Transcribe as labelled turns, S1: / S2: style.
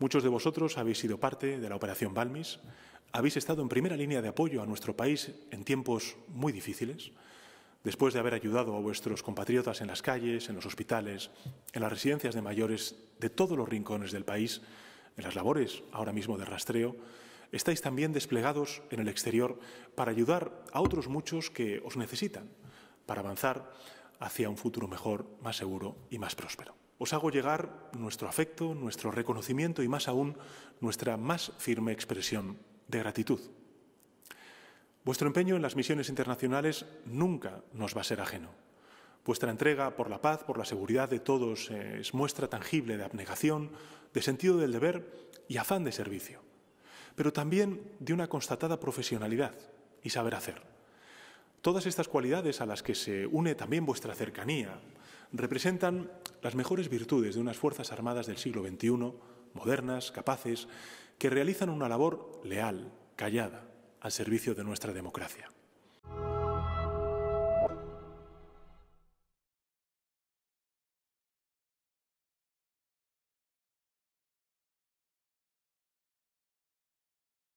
S1: Muchos de vosotros habéis sido parte de la Operación Balmis, habéis estado en primera línea de apoyo a nuestro país en tiempos muy difíciles, después de haber ayudado a vuestros compatriotas en las calles, en los hospitales, en las residencias de mayores de todos los rincones del país, en las labores ahora mismo de rastreo, estáis también desplegados en el exterior para ayudar a otros muchos que os necesitan, para avanzar hacia un futuro mejor, más seguro y más próspero. Os hago llegar nuestro afecto, nuestro reconocimiento y más aún nuestra más firme expresión de gratitud. Vuestro empeño en las misiones internacionales nunca nos va a ser ajeno. Vuestra entrega por la paz, por la seguridad de todos eh, es muestra tangible de abnegación, de sentido del deber y afán de servicio, pero también de una constatada profesionalidad y saber hacer. Todas estas cualidades a las que se une también vuestra cercanía representan las mejores virtudes de unas Fuerzas Armadas del siglo XXI, modernas, capaces, que realizan una labor leal, callada, al servicio de nuestra democracia.